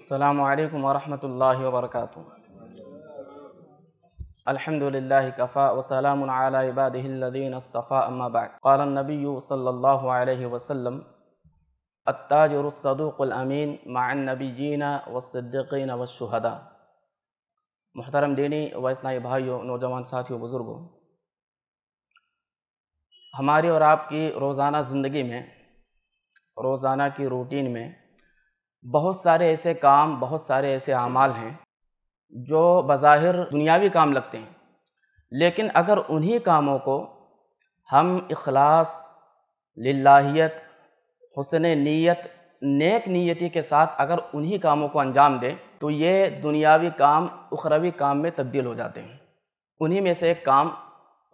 السلام عليكم ورحمة الله وبركاته الحمد لله كفى وسلام على عباده الذين اصطفى أما بعد قال النبي صلى الله عليه وسلم التاجر الصدوق الأمين مع النبيين والصديقين والشهداء محترم ديني و اسلائی نوجوان ساتھیوں بزرگوں ہماری और आपकी रोज़ाना ज़िंदगी में रोज़ाना की रूटीन में बहुत सारे ऐसे काम बहुत सारे ऐसे अमाल हैं जो बज़ाहिर दुनियावी काम लगते हैं लेकिन अगर उन्हीं कामों को हम इखलास लाहीत हसन नीयत नेक नीयती के साथ अगर उन्हीं कामों को अंजाम दें तो ये दुनियावी काम उखरवी काम में तब्दील हो जाते हैं उन्हीं में से एक काम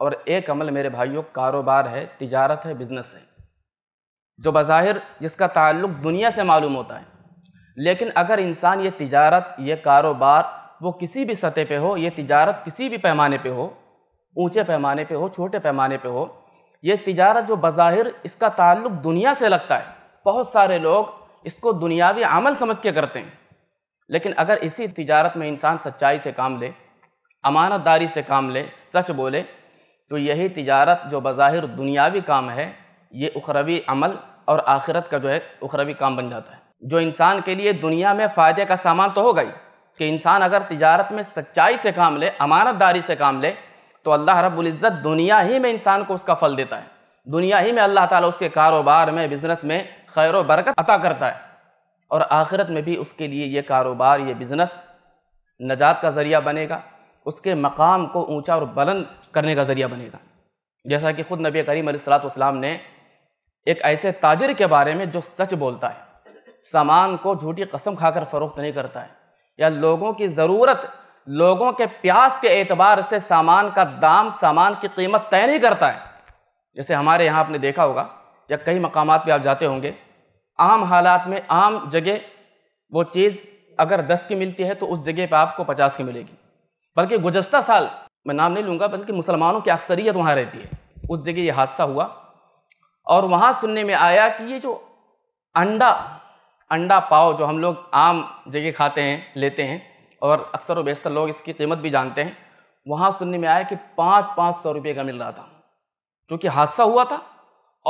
और एक अमल मेरे भाइयों कारोबार है तिजारत है बिज़नेस है जो बज़ाहिर जिसका ताल्लुक़ दुनिया से मालूम होता है लेकिन अगर इंसान ये तिजारत ये कारोबार वो किसी भी सतह पे हो ये तिजारत किसी भी पैमाने पे हो ऊंचे पैमाने पे हो छोटे पैमाने पे हो ये तिजारत जो बज़ाहिर इसका ताल्लुक दुनिया से लगता है बहुत सारे लोग इसको दुनियावी अमल समझ के करते हैं लेकिन अगर इसी तिजारत में इंसान सच्चाई से काम ले अमानतदारी से काम ले सच बोले तो यही तिजारत जो बज़ाहिर दुनियावी काम है ये उखरवी अमल और आखिरत का जो है उखरवी काम बन जाता है जो इंसान के लिए दुनिया में फ़ायदे का सामान तो हो गई कि इंसान अगर तिजारत में सच्चाई से काम ले अमानतदारी से काम ले तो अल्लाह रब्ज़त दुनिया ही में इंसान को उसका फल देता है दुनिया ही में अल्लाह ताला उसके कारोबार में बिज़नेस में खैर बरकत अता करता है और आखिरत में भी उसके लिए ये कारोबार ये बिज़नेस नजात का ज़रिया बनेगा उसके मकाम को ऊँचा और बुलंद करने का ज़रिया बनेगा जैसा कि ख़ुद नबी करीम सलाम ने एक ऐसे ताजर के बारे में जो सच बोलता है सामान को झूठी कसम खाकर फ़रोख्त नहीं करता है या लोगों की ज़रूरत लोगों के प्यास के एतबार से सामान का दाम सामान की कीमत तय नहीं करता है जैसे हमारे यहाँ आपने देखा होगा या कई मकाम पर आप जाते होंगे आम हालात में आम जगह वो चीज़ अगर दस की मिलती है तो उस जगह पर आपको पचास की मिलेगी बल्कि गुजशत साल मैं नाम नहीं लूँगा बल्कि मुसलमानों की अक्सरियत वहाँ रहती है उस जगह ये हादसा हुआ और वहाँ सुनने में आया कि ये जो अंडा अंडा पाव जो हम लोग आम जगह खाते हैं लेते हैं और अक्सर व बेशतर लोग इसकी कीमत भी जानते हैं वहाँ सुनने में आया कि पाँच पाँच सौ रुपये का मिल रहा था क्योंकि हादसा हुआ था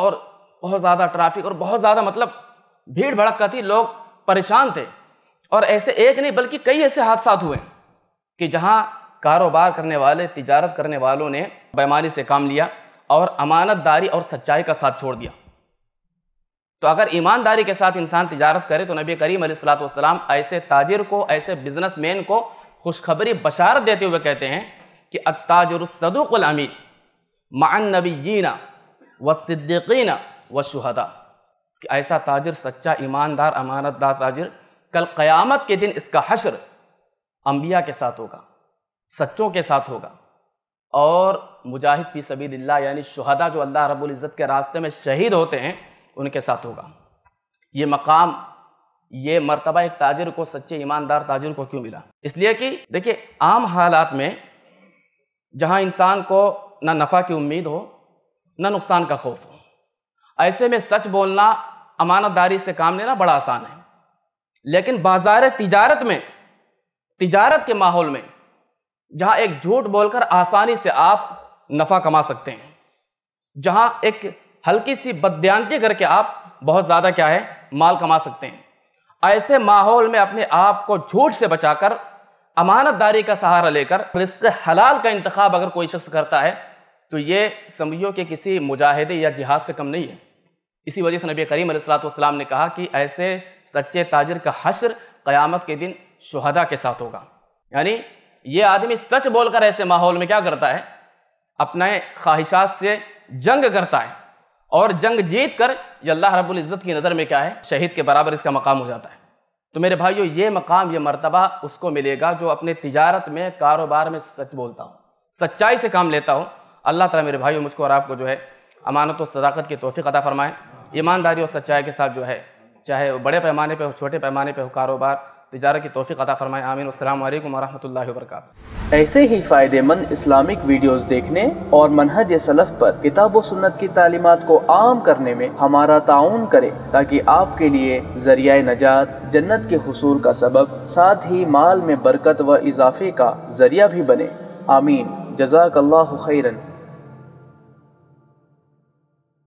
और बहुत ज़्यादा ट्रैफिक और बहुत ज़्यादा मतलब भीड़ भड़क थी लोग परेशान थे और ऐसे एक नहीं बल्कि कई ऐसे हादसा हुए कि जहाँ कारोबार करने वाले तिजारत करने वालों ने बेमारी से काम लिया और अमानतदारी और सच्चाई का साथ छोड़ दिया तो अगर ईमानदारी के साथ इंसान तजारत करे तो नबी करीम सलाम ऐसे ताजिर को ऐसे बिजनेसमैन को खुशखबरी बशारत देते हुए कहते हैं कि अताजरसदुकलमी मान नबीना व सिद्दीकीना व शहदा कि ऐसा ताजिर सच्चा ईमानदार अमानतदार ताजिर कल क़यामत के दिन इसका हशर अम्बिया के साथ होगा सच्चों के साथ होगा और मुजाहिद फ़ी सबीदिल्ला यानी शहदा जो अल्लाह रब्ज़त के रास्ते में शहीद होते हैं उनके साथ होगा ये मकाम ये मर्तबा एक ताजिर को सच्चे ईमानदार ताजिर को क्यों मिला इसलिए कि देखिए आम हालात में जहाँ इंसान को ना नफ़ा की उम्मीद हो ना नुकसान का खौफ हो ऐसे में सच बोलना अमानतदारी से काम लेना बड़ा आसान है लेकिन बाजार तिजारत में तिजारत के माहौल में जहाँ एक झूठ बोलकर आसानी से आप नफ़ा कमा सकते हैं जहाँ एक हल्की सी बदयांती करके आप बहुत ज़्यादा क्या है माल कमा सकते हैं ऐसे माहौल में अपने आप को झूठ से बचाकर अमानतदारी का सहारा लेकर रिस्क हलाल का इंतखब अगर कोई शख्स करता है तो ये समझियो कि किसी मुजाहिदे या जिहाद से कम नहीं है इसी वजह से नबी करीम सलाम ने कहा कि ऐसे सच्चे ताजर का हशर क़यामत के दिन शहदा के साथ होगा यानी ये आदमी सच बोलकर ऐसे माहौल में क्या करता है अपने ख्वाहिशात से जंग करता है और जंग जीत कर ये अल्लाह रब्बुल इज़्ज़त की नज़र में क्या है शहीद के बराबर इसका मकाम हो जाता है तो मेरे भाइयों ये मकाम ये मर्तबा उसको मिलेगा जो अपने तिजारत में कारोबार में सच बोलता हूँ सच्चाई से काम लेता हूँ अल्लाह ताला मेरे भाइयों मुझको और आपको जो है अमानत और सदाकत की तोफ़ी अदा फ़रमाएँ ईमानदारी और सच्चाई के साथ जो है चाहे बड़े पैमाने पर हो छोटे पैमाने पर हो कारोबार तजारा की तोफ़ी अदा फरमाए आमीन अल्लाम वरम वर्क ऐसे ही फ़ायदेमंद इस्लामिक वीडियोज़ देखने और मनहज सलफ़ पर किताब सुन्नत की तालीमत को आम करने में हमारा ताउन करें ताकि आपके लिए ज़रिया नजात जन्नत के हसूल का सबब साथ ही माल में बरकत व इजाफे का ज़रिया भी बने आमीन जजाकल्ला खैरन